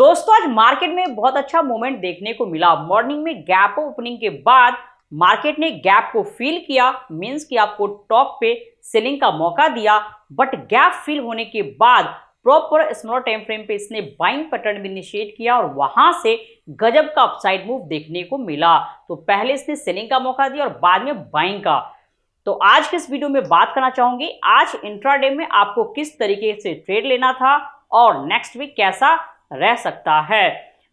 दोस्तों आज मार्केट में बहुत अच्छा मूवमेंट देखने को मिला मॉर्निंग में गैप ओपनिंग के बाद मार्केट ने गैप को फिल किया मींस कि आपको टॉप पे सेलिंग का मौका दिया बट गैप फिल होने के बाद प्रॉपर स्मॉल टाइम फ्रेम पे इसने बाइंग पैटर्न भी इनिशिएट किया और वहां से गजब का अपसाइड मूव देखने को मिला तो पहले इसने सेलिंग का मौका दिया और बाद में बाइंग का तो आज के इस वीडियो में बात करना चाहूंगी आज इंट्राडे में आपको किस तरीके से ट्रेड लेना था और नेक्स्ट वीक कैसा रह सकता है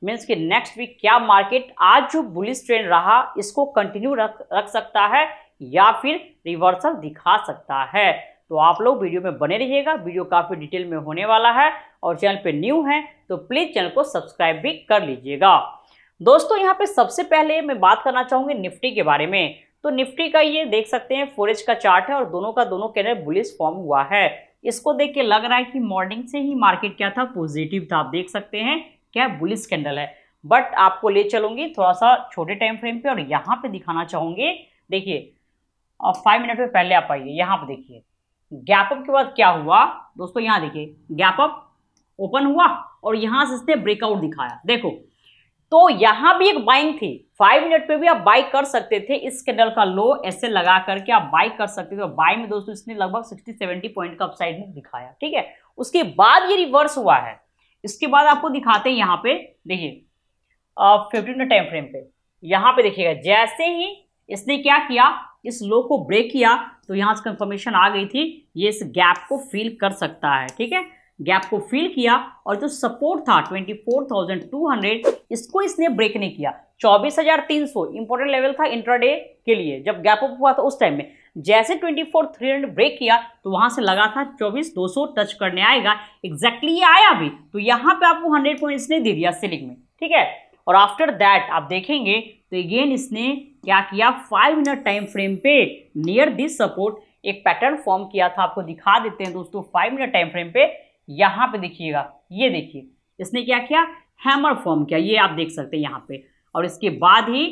मीन्स कि नेक्स्ट वीक क्या मार्केट आज जो बुलिस ट्रेंड रहा इसको कंटिन्यू रख रख सकता है या फिर रिवर्सल दिखा सकता है तो आप लोग वीडियो में बने रहिएगा वीडियो काफ़ी डिटेल में होने वाला है और चैनल पे न्यू है तो प्लीज़ चैनल को सब्सक्राइब भी कर लीजिएगा दोस्तों यहाँ पे सबसे पहले मैं बात करना चाहूँगी निफ्टी के बारे में तो निफ्टी का ये देख सकते हैं फोरेज का चार्ट है और दोनों का दोनों कैंडल बुलिस फॉर्म हुआ है इसको देख के लग रहा है कि मॉर्निंग से ही मार्केट क्या था पॉजिटिव था आप देख सकते हैं क्या बुलिस कैंडल है बट आपको ले चलूंगी थोड़ा सा छोटे टाइम फ्रेम पे और यहाँ पे दिखाना चाहूंगी देखिए और फाइव मिनट में पहले आप आइए यहाँ पे देखिए गैप अप के बाद क्या हुआ दोस्तों यहाँ देखिए गैप अप ओपन हुआ और यहाँ से इसने ब्रेकआउट दिखाया देखो तो यहां भी एक बाइंग थी फाइव मिनट पे भी आप बाई कर सकते थे इस कैंडल का लो ऐसे लगा करके आप बाई कर सकते थे बाई में दोस्तों इसने लगभग सिक्सटी सेवेंटी पॉइंट का अपसाइड में दिखाया ठीक है उसके बाद ये रिवर्स हुआ है इसके बाद आपको दिखाते हैं यहाँ पे देखिए फिफ्टीन टाइम फ्रेम पे यहाँ पे देखिएगा जैसे ही इसने क्या किया इस लो को ब्रेक किया तो यहाँ से कंफर्मेशन आ गई थी ये इस गैप को फिल कर सकता है ठीक है गैप को फिल किया और जो सपोर्ट था 24,200 इसको इसने ब्रेक नहीं किया 24,300 इंपॉर्टेंट लेवल था इंट्राडे के लिए जब गैप अप हुआ था उस टाइम में जैसे 24,300 ब्रेक किया तो वहां से लगा था 24,200 टच करने आएगा एग्जैक्टली ये आया भी तो यहाँ पे आपको 100 पॉइंट इसने दे दिया सेलिंग में ठीक है और आफ्टर दैट आप देखेंगे तो अगेन इसने क्या किया फाइव मिनट टाइम फ्रेम पे नियर दिस सपोर्ट एक पैटर्न फॉर्म किया था आपको दिखा देते हैं दोस्तों फाइव मिनट टाइम फ्रेम पे यहां पे देखिएगा ये देखिए इसने क्या किया हैमर फॉर्म किया ये आप देख सकते हैं यहां पे और इसके बाद ही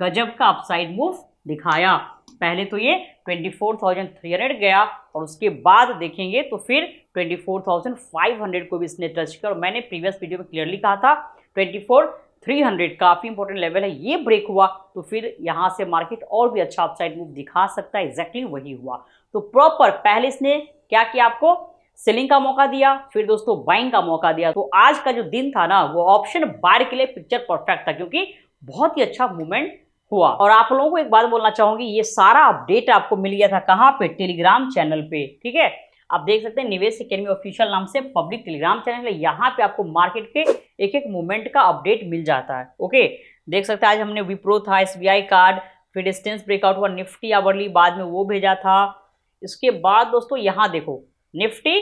गजब का अपसाइड मूव दिखाया पहले तो ये 24,300 गया और उसके बाद देखेंगे तो फिर 24,500 को भी इसने टच किया और मैंने प्रीवियस वीडियो में क्लियरली कहा था 24,300 काफ़ी इंपॉर्टेंट लेवल है ये ब्रेक हुआ तो फिर यहाँ से मार्केट और भी अच्छा अपसाइड मूव दिखा सकता है एग्जैक्टली exactly वही हुआ तो प्रॉपर पहले इसने क्या किया आपको सेलिंग का मौका दिया फिर दोस्तों बाइंग का मौका दिया तो आज का जो दिन था ना वो ऑप्शन बार के लिए पिक्चर परफेक्ट था क्योंकि बहुत ही अच्छा मूवमेंट हुआ और आप लोगों को एक बात बोलना चाहूंगी ये सारा अपडेट आपको मिल गया था कहाँ पे टेलीग्राम चैनल पे ठीक है आप देख सकते हैं निवेश अकेडमी ऑफिशियल नाम से पब्लिक टेलीग्राम चैनल है यहाँ पे आपको मार्केट के एक एक मूवमेंट का अपडेट मिल जाता है ओके देख सकते हैं आज हमने विप्रो था एस कार्ड फिर डिस्टेंस ब्रेकआउट हुआ निफ्टी आवरली बाद में वो भेजा था इसके बाद दोस्तों यहाँ देखो निफ्टी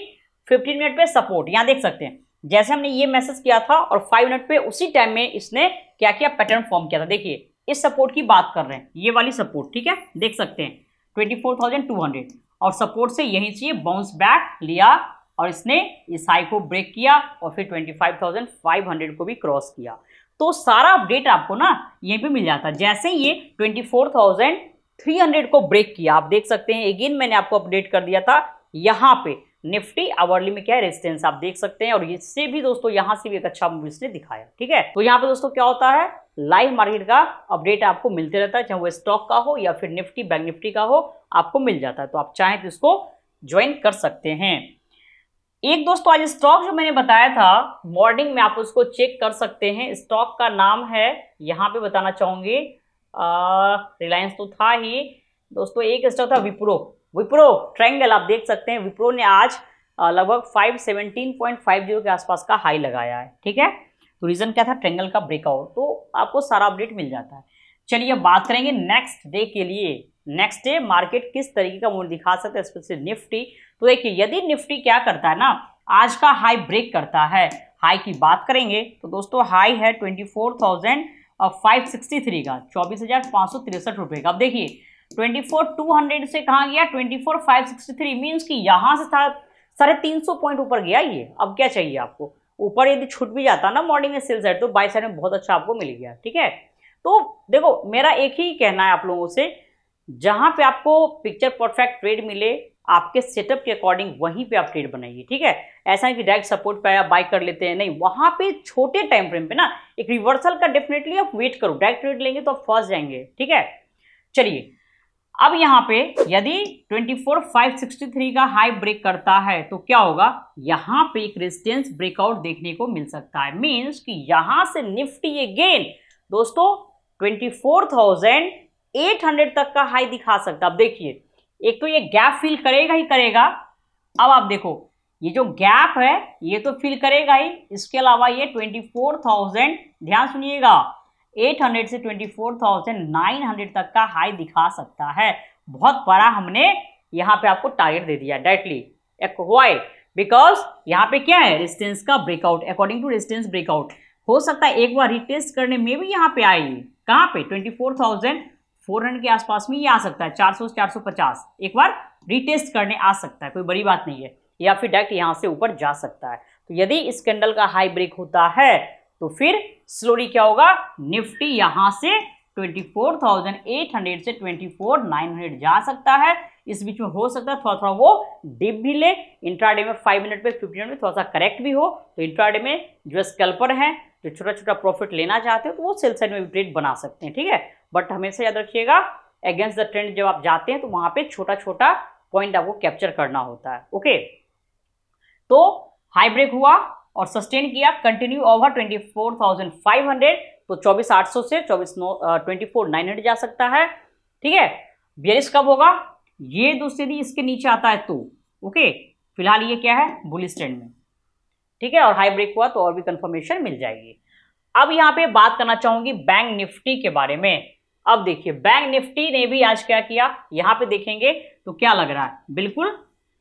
15 मिनट पे सपोर्ट यहाँ देख सकते हैं जैसे हमने ये मैसेज किया था और 5 मिनट पे उसी टाइम में इसने क्या किया पैटर्न फॉर्म किया था देखिए इस सपोर्ट की बात कर रहे हैं ये वाली सपोर्ट ठीक है देख सकते हैं 24,200 और सपोर्ट से यहीं से बाउंस बैक लिया और इसने इस हाई को ब्रेक किया और फिर 25,500 को भी क्रॉस किया तो सारा अपडेट आपको ना ये भी मिल जाता जैसे ये 24,300 को ब्रेक किया आप देख सकते हैं अगेन मैंने आपको अपडेट कर दिया था यहाँ पे निफ्टी अवर्ली में क्या है रेजिस्टेंस आप देख सकते हैं और इससे भी दोस्तों यहाँ से भी एक अच्छा मूव इसने दिखाया ठीक है तो यहाँ पे दोस्तों क्या होता है लाइव मार्केट का अपडेट आपको मिलते रहता है चाहे वो स्टॉक का हो या फिर निफ्टी बैंक निफ्टी का हो आपको मिल जाता है तो आप चाहें तो इसको ज्वाइन कर सकते हैं एक दोस्तों आज स्टॉक जो मैंने बताया था मॉर्निंग में आप उसको चेक कर सकते हैं स्टॉक का नाम है यहाँ पे बताना चाहूंगी रिलायंस तो था ही दोस्तों एक स्टॉक था विप्रो विप्रो ट्रायंगल आप देख सकते हैं विप्रो ने आज लगभग 517.50 के आसपास का हाई लगाया है ठीक है तो रीज़न क्या था ट्रेंगल का ब्रेकआउट तो आपको सारा अपडेट मिल जाता है चलिए बात करेंगे नेक्स्ट डे के लिए नेक्स्ट डे मार्केट किस तरीके का मूड दिखा सकते हैं स्पेशली निफ्टी तो देखिए यदि निफ्टी क्या करता है ना आज का हाई ब्रेक करता है हाई की बात करेंगे तो दोस्तों हाई है twenty four thousand five sixty three का चौबीस हज़ार पाँच सौ तिरसठ रुपये का अब देखिए ट्वेंटी फोर टू हंड्रेड से कहाँ गया twenty four five sixty three कि यहाँ से था साढ़े तीन सौ पॉइंट ऊपर गया ये अब क्या चाहिए आपको ऊपर यदि छूट भी जाता ना मॉर्निंग में सेल्स तो बाई साइड में बहुत अच्छा आपको मिल गया ठीक है तो देखो मेरा एक ही कहना है आप लोगों से जहां पे आपको पिक्चर परफेक्ट ट्रेड मिले आपके सेटअप के अकॉर्डिंग वहीं पे आप ट्रेड बनाइए ठीक है ऐसा है कि डायरेक्ट सपोर्ट पे आप बाय कर लेते हैं नहीं वहां पे छोटे टाइम फ्रेम पे ना एक रिवर्सल का डेफिनेटली आप वेट करो डायरेक्ट ट्रेड लेंगे तो आप फर्स्ट जाएंगे ठीक है चलिए अब यहां पे यदि 24563 का हाई ब्रेक करता है तो क्या होगा यहां पे एक रेजिस्टेंस ब्रेकआउट देखने को मिल सकता है मींस कि यहां से निफ्टी अगेन दोस्तों 24,800 तक का हाई दिखा सकता है अब देखिए एक तो ये गैप फिल करेगा ही करेगा अब आप देखो ये जो गैप है ये तो फिल करेगा ही इसके अलावा ये ट्वेंटी ध्यान सुनिएगा 800 से 24,900 तक का हाई दिखा सकता है बहुत बड़ा हमने यहाँ पे आपको टारगेट दे दिया डायरेक्टली वाई बिकॉज यहाँ पे क्या है रिस्टेंस का breakout according to resistance breakout हो सकता है एक बार रिटेस्ट करने में भी यहाँ पे आई कहाँ पे 24,400 के आसपास में ये आ सकता है 400 450 एक बार रिटेस्ट करने आ सकता है कोई बड़ी बात नहीं है या फिर डायरेक्ट यहाँ से ऊपर जा सकता है तो यदि इस कैंडल का हाई ब्रेक होता है तो फिर स्लोरी क्या होगा निफ्टी यहां से 24,800 से 24,900 जा सकता है इस बीच में हो सकता है थोड़ा थोड़ा वो डिप भी ले इंट्राडे में 5 मिनट पे 15 मिनट में थोड़ा सा करेक्ट भी हो तो इंट्राडे में जो स्कल्पर है जो छोटा छोटा प्रॉफिट लेना चाहते हो तो वो सेल साइड में भी ट्रेड बना सकते हैं ठीक है बट हमेशा याद रखिएगा अगेंस्ट द ट्रेंड जब आप जाते हैं तो वहां पर छोटा छोटा पॉइंट आपको कैप्चर करना होता है ओके तो हाई ब्रेक हुआ और सस्टेन किया कंटिन्यू ओवर 24,500 तो 24,800 से 24,900 ट्वेंटी uh, जा सकता है ठीक है बियरिस कब होगा ये दूसरे दिन इसके नीचे आता है तो ओके फिलहाल ये क्या है बुल स्टैंड में ठीक है और हाई ब्रेक हुआ तो और भी कंफर्मेशन मिल जाएगी अब यहाँ पे बात करना चाहूंगी बैंक निफ्टी के बारे में अब देखिए बैंक निफ्टी ने भी आज क्या किया यहाँ पे देखेंगे तो क्या लग रहा है बिल्कुल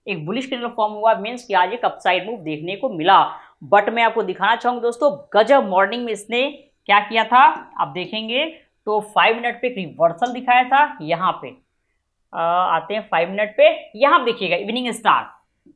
एक बुलिश कैंडल फॉर्म हुआ मीन्स कि आज एक अपसाइड मूव देखने को मिला बट मैं आपको दिखाना चाहूंगा दोस्तों गजब मॉर्निंग में इसने क्या किया था आप देखेंगे तो फाइव मिनट पे एक रिवर्सल दिखाया था यहाँ पे आ, आते हैं फाइव मिनट पे यहाँ देखिएगा इवनिंग स्टार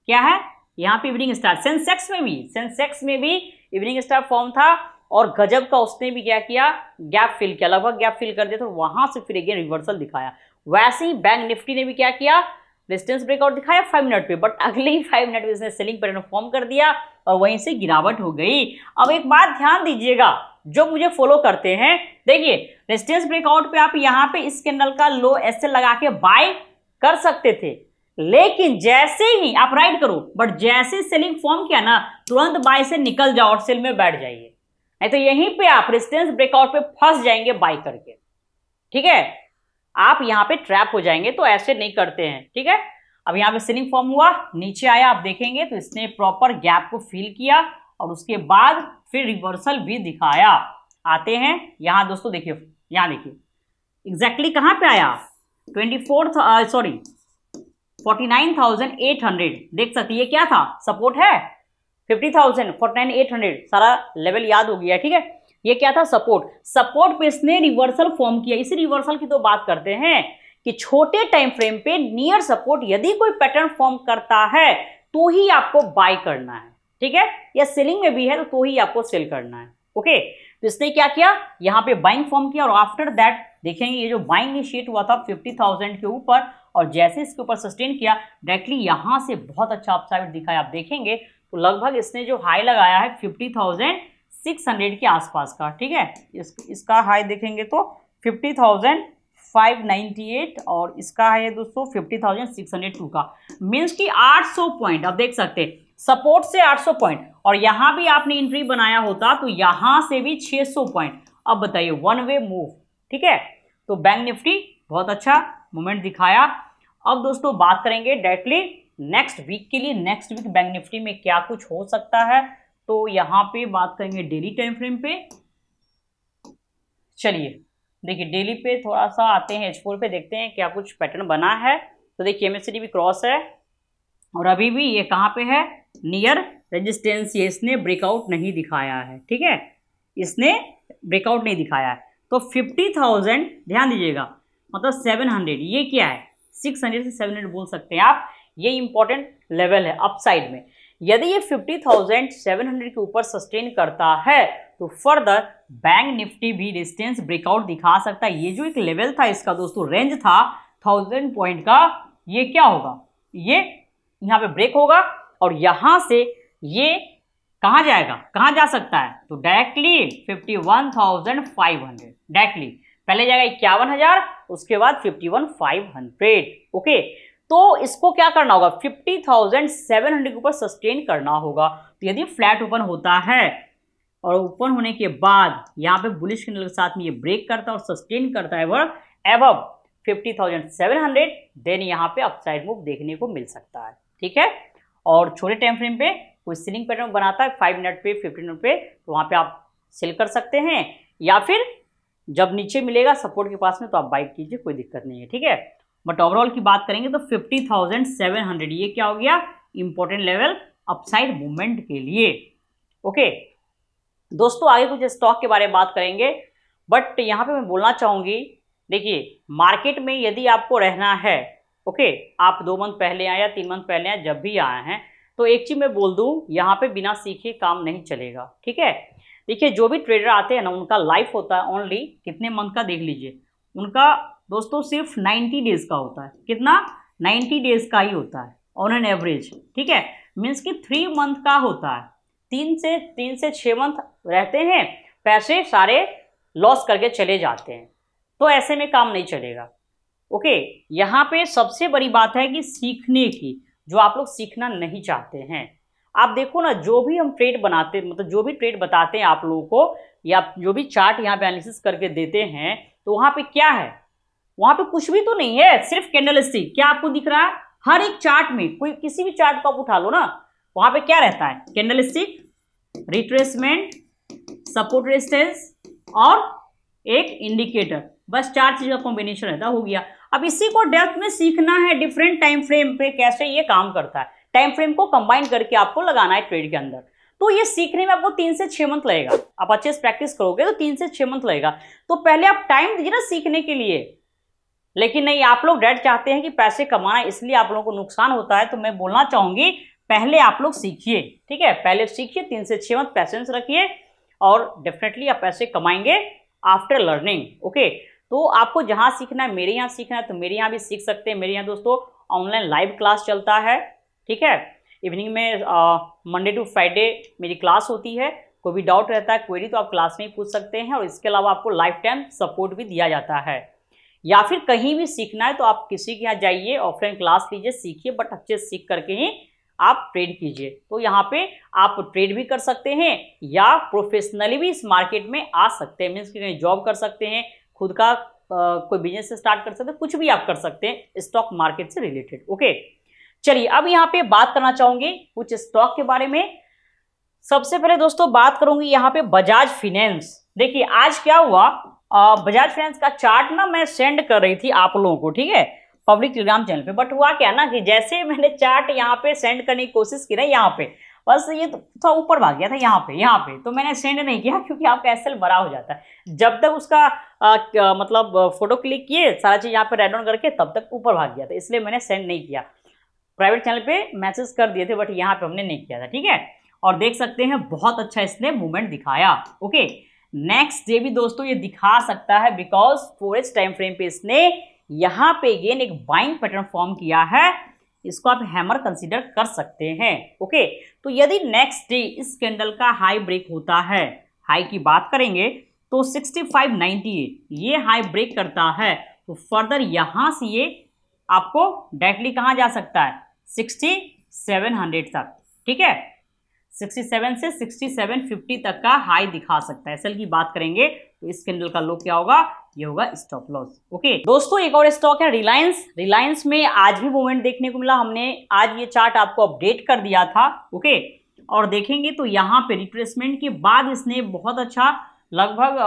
क्या है यहाँ पे इवनिंग स्टार सेंसेक्स में भी सेंसेक्स में भी इवनिंग स्टार फॉर्म था और गजब का उसने भी क्या किया गैप फिल किया लगभग गैप फिल कर दिया तो वहां से फिर अगेन रिवर्सल दिखाया वैसे ही बैंक निफ्टी ने भी क्या किया रेजिस्टेंस ब्रेकआउट दिखाया फाइव मिनट पे बट अगले ही फाइव मिनट में इसने सेलिंग पैटर्न फॉर्म कर दिया और वहीं से गिरावट हो गई अब एक बात ध्यान दीजिएगा जो मुझे फॉलो करते हैं देखिए रेजिस्टेंस ब्रेकआउट पे आप यहाँ पे इस कैंडल का लो ऐसे लगा के बाय कर सकते थे लेकिन जैसे ही आप राइड करो बट जैसे सेलिंग फॉर्म किया ना तुरंत बाय से निकल जाओ और सेल में बैठ जाइए नहीं तो यहीं पे आप रेजिस्टेंस ब्रेकआउट पे फंस जाएंगे बाय करके ठीक है आप यहाँ पे ट्रैप हो जाएंगे तो ऐसे नहीं करते हैं ठीक है अब यहाँ पे सीलिंग फॉर्म हुआ नीचे आया आप देखेंगे तो इसने प्रॉपर गैप को फिल किया और उसके बाद फिर रिवर्सल भी दिखाया आते हैं यहाँ दोस्तों देखिए यहाँ देखिए एग्जैक्टली कहाँ पे आया twenty four sorry forty nine thousand eight hundred देख सकती है क्या था सपोर्ट है fifty thousand forty nine eight hundred सारा लेवल याद हो गया ठीक है ये क्या था सपोर्ट सपोर्ट पे इसने रिवर्सल फॉर्म किया इसी रिवर्सल की तो बात करते हैं कि छोटे टाइम फ्रेम पे नियर सपोर्ट यदि कोई पैटर्न फॉर्म करता है तो ही आपको बाय करना है ठीक है या सेलिंग में भी है तो, ही आपको सेल करना है ओके तो इसने क्या किया यहाँ पे बाइंग फॉर्म किया और आफ्टर दैट देखेंगे ये जो बाइंग इनिशिएट हुआ था फिफ्टी थाउजेंड के ऊपर और जैसे इसके ऊपर सस्टेन किया डायरेक्टली यहां से बहुत अच्छा अपसाइड दिखाया आप देखेंगे तो लगभग इसने जो हाई लगाया है फिफ्टी थाउजेंड सिक्स हंड्रेड के आसपास का ठीक है इस, इसका हाई देखेंगे तो fifty thousand five ninety eight और इसका है दोस्तों fifty thousand six hundred two का मीन्स की आठ सौ पॉइंट आप देख सकते हैं सपोर्ट से 800 पॉइंट और यहाँ भी आपने एंट्री बनाया होता तो यहाँ से भी 600 पॉइंट अब बताइए वन वे मूव ठीक है तो बैंक निफ्टी बहुत अच्छा मोमेंट दिखाया अब दोस्तों बात करेंगे डायरेक्टली नेक्स्ट वीक के लिए नेक्स्ट वीक बैंक निफ्टी में क्या कुछ हो सकता है तो यहाँ पे बात करेंगे डेली टाइम फ्रेम पे चलिए देखिए डेली पे थोड़ा सा आते हैं एच फोर पे देखते हैं क्या कुछ पैटर्न बना है तो देखिए एमएसडी भी क्रॉस है और अभी भी ये कहाँ पे है नियर रेजिस्टेंस ये इसने ब्रेकआउट नहीं दिखाया है ठीक है इसने ब्रेकआउट नहीं दिखाया है तो फिफ्टी थाउजेंड ध्यान दीजिएगा मतलब सेवन हंड्रेड ये क्या है सिक्स हंड्रेड से सेवन हंड्रेड बोल सकते हैं आप ये इंपॉर्टेंट लेवल है अपसाइड में यदि ये 50,700 के ऊपर सस्टेन करता है तो फर्दर बैंक निफ्टी भी डिस्टेंस ब्रेकआउट दिखा सकता है ये जो एक लेवल था इसका दोस्तों रेंज था थाउजेंड पॉइंट का ये क्या होगा ये यहाँ पे ब्रेक होगा और यहाँ से ये कहाँ जाएगा कहाँ जा सकता है तो डायरेक्टली 51,500 डायरेक्टली पहले जाएगा इक्यावन हजार उसके बाद 51,500 ओके तो इसको क्या करना होगा फिफ्टी थाउजेंड सेवन हंड्रेड के ऊपर सस्टेन करना होगा तो यदि फ्लैट ओपन होता है और ओपन होने के बाद यहाँ पे बुलिश कैंडल के साथ में ये ब्रेक करता है और सस्टेन करता है work above fifty thousand seven hundred then यहाँ पे अपसाइड मूव देखने को मिल सकता है ठीक है और छोटे टाइम फ्रेम पे कोई सीलिंग पैटर्न बनाता है फाइव मिनट पे फिफ्टीन मिनट पे तो वहाँ पे आप सेल कर सकते हैं या फिर जब नीचे मिलेगा सपोर्ट के पास में तो आप बाइक कीजिए कोई दिक्कत नहीं है ठीक है बट ओवरऑल की बात करेंगे तो फिफ्टी थाउजेंड सेवन हंड्रेड ये क्या हो गया इंपॉर्टेंट लेवल अपसाइड मूवमेंट के लिए ओके दोस्तों आगे कुछ स्टॉक के बारे में बात करेंगे बट यहाँ पे मैं बोलना चाहूंगी देखिए मार्केट में यदि आपको रहना है ओके आप दो मंथ पहले आए या तीन मंथ पहले आए जब भी आए हैं तो एक चीज़ मैं बोल दूँ यहाँ पे बिना सीखे काम नहीं चलेगा ठीक है देखिए जो भी ट्रेडर आते हैं ना उनका लाइफ होता है ओनली कितने मंथ का देख लीजिए उनका दोस्तों सिर्फ 90 डेज का होता है कितना 90 डेज का ही होता है ऑन एन एवरेज ठीक है मीन्स कि थ्री मंथ का होता है तीन से तीन से छः मंथ रहते हैं पैसे सारे लॉस करके चले जाते हैं तो ऐसे में काम नहीं चलेगा ओके यहाँ पे सबसे बड़ी बात है कि सीखने की जो आप लोग सीखना नहीं चाहते हैं आप देखो ना जो भी हम ट्रेड बनाते मतलब जो भी ट्रेड बताते हैं आप लोगों को या जो भी चार्ट यहाँ पे एनालिसिस करके देते हैं तो वहाँ पे क्या है वहां पे कुछ भी तो नहीं है सिर्फ कैंडल स्टिक क्या आपको दिख रहा है हर एक चार्ट में कोई किसी भी चार्ट को आप उठा लो ना वहां पे क्या रहता है candlestick retracement support resistance और एक इंडिकेटर बस चार चीज का कॉम्बिनेशन रहता हो गया अब इसी को डेप्थ में सीखना है डिफरेंट टाइम फ्रेम पे कैसे ये काम करता है टाइम फ्रेम को कंबाइन करके आपको लगाना है ट्रेड के अंदर तो ये सीखने में आपको तीन से छह मंथ लगेगा आप अच्छे से प्रैक्टिस करोगे तो तीन से छह मंथ लगेगा तो पहले आप टाइम दीजिए ना सीखने के लिए लेकिन नहीं आप लोग डैड चाहते हैं कि पैसे कमाएं इसलिए आप लोगों को नुकसान होता है तो मैं बोलना चाहूँगी पहले आप लोग सीखिए ठीक है पहले सीखिए तीन से छः मंथ पैसेंस रखिए और डेफिनेटली आप पैसे कमाएंगे आफ्टर लर्निंग ओके तो आपको जहाँ सीखना है मेरे यहाँ सीखना है तो मेरे यहाँ भी सीख सकते हैं मेरे यहाँ दोस्तों ऑनलाइन लाइव क्लास चलता है ठीक है इवनिंग में मंडे टू फ्राइडे मेरी क्लास होती है कोई भी डाउट रहता है क्वेरी तो आप क्लास में ही पूछ सकते हैं और इसके अलावा आपको लाइफ टाइम सपोर्ट भी दिया जाता है या फिर कहीं भी सीखना है तो आप किसी के यहाँ जाइए ऑफलाइन क्लास लीजिए सीखिए बट अच्छे से सीख करके ही आप ट्रेड कीजिए तो यहाँ पे आप ट्रेड भी कर सकते हैं या प्रोफेशनली भी इस मार्केट में आ सकते हैं मीन्स कि जॉब कर सकते हैं खुद का आ, कोई बिजनेस स्टार्ट कर सकते हैं कुछ भी आप कर सकते हैं स्टॉक मार्केट से रिलेटेड ओके चलिए अब यहाँ पे बात करना चाहूंगी कुछ स्टॉक के बारे में सबसे पहले दोस्तों बात करूंगी यहाँ पे बजाज फिनेंस देखिए आज क्या हुआ बजाज फाइनेंस का चार्ट ना मैं सेंड कर रही थी आप लोगों को ठीक है पब्लिक टेलीग्राम चैनल पे बट हुआ क्या ना कि जैसे मैंने चार्ट यहाँ पे सेंड करने की कोशिश की ना यहाँ पे बस ये तो थोड़ा ऊपर भाग गया था यहाँ पे यहाँ पे तो मैंने सेंड नहीं किया क्योंकि आपका एक्सेल बड़ा हो जाता है जब तक उसका आ, क्या, मतलब फोटो क्लिक किए सारा चीज़ यहाँ पे रेड ऑन करके तब तक ऊपर भाग गया था इसलिए मैंने सेंड नहीं किया प्राइवेट चैनल पे मैसेज कर दिए थे बट यहाँ पे हमने नहीं किया था ठीक है और देख सकते हैं बहुत अच्छा इसने मूवमेंट दिखाया ओके नेक्स्ट डे भी दोस्तों ये दिखा सकता है because four H time frame पे इसने यहाँ पे गेन एक बाइंग पैटर्न फॉर्म किया है इसको आप हैमर कंसीडर कर सकते हैं ओके तो यदि नेक्स्ट डे इस कैंडल का हाई ब्रेक होता है हाई की बात करेंगे तो 6598 ये हाई ब्रेक करता है तो फर्दर यहाँ से ये आपको डायरेक्टली कहाँ जा सकता है 6700 तक ठीक है 67 से 6750 तक का हाई दिखा सकता है एसएल की बात करेंगे तो इस कैंडल का लो क्या होगा ये होगा स्टॉप लॉस ओके दोस्तों एक और स्टॉक है रिलायंस रिलायंस में आज भी मूवमेंट देखने को मिला हमने आज ये चार्ट आपको अपडेट कर दिया था ओके और देखेंगे तो यहाँ पे रिप्लेसमेंट के बाद इसने बहुत अच्छा लगभग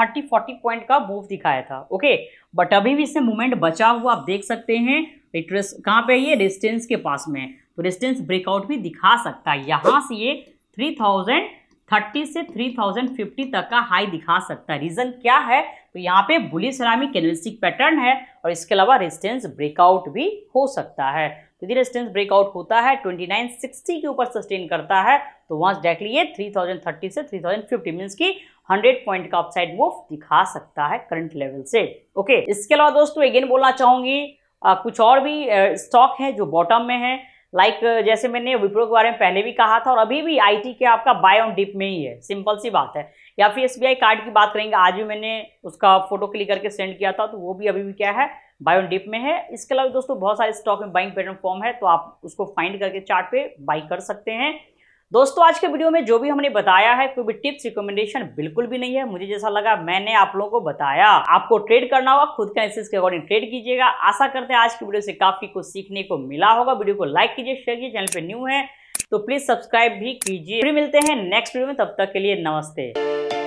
थर्टी फोर्टी पॉइंट का मूव दिखाया था ओके बट अभी भी इससे मूवमेंट बचा हुआ आप देख सकते हैं रिट्रेस कहाँ पे ये डिस्टेंस के पास में रेजिस्टेंस तो ब्रेकआउट भी दिखा सकता है यहाँ से ये थ्री थाउजेंड थर्टी से थ्री थाउजेंड फिफ्टी तक का हाई दिखा सकता है रीज़न क्या है तो यहाँ पे बुलिस रामी कैनलिस्टिक पैटर्न है और इसके अलावा रेजिस्टेंस ब्रेकआउट भी हो सकता है तो यदि रेजिस्टेंस ब्रेकआउट होता है 2960 के ऊपर सस्टेन करता है तो वहाँ डायरेक्टली ये 3030 से 3050 मीन्स की 100 पॉइंट का अपसाइड मूव दिखा सकता है करंट लेवल से ओके इसके अलावा दोस्तों अगेन बोलना आ, कुछ और भी स्टॉक है जो बॉटम में है लाइक like, uh, जैसे मैंने विप्रो के बारे में पहले भी कहा था और अभी भी आईटी के आपका बाय ऑन डिप में ही है सिंपल सी बात है या फिर एसबीआई कार्ड की बात करेंगे आज भी मैंने उसका फोटो क्लिक करके सेंड किया था तो वो भी अभी भी क्या है बाय ऑन डिप में है इसके अलावा दोस्तों बहुत सारे स्टॉक में बाइंग पैटर्न फॉर्म है तो आप उसको फाइंड करके चार्ट पे बाई कर सकते हैं दोस्तों आज के वीडियो में जो भी हमने बताया है कोई भी टिप्स रिकमेंडेशन बिल्कुल भी नहीं है मुझे जैसा लगा मैंने आप लोगों को बताया आपको ट्रेड करना होगा खुद के एनालिसिस के अकॉर्डिंग ट्रेड कीजिएगा आशा करते हैं आज की वीडियो से काफी कुछ सीखने को मिला होगा वीडियो को लाइक कीजिए शेयर कीजिए चैनल पर न्यू है तो प्लीज सब्सक्राइब भी कीजिए फिर मिलते हैं नेक्स्ट वीडियो में तब तक के लिए नमस्ते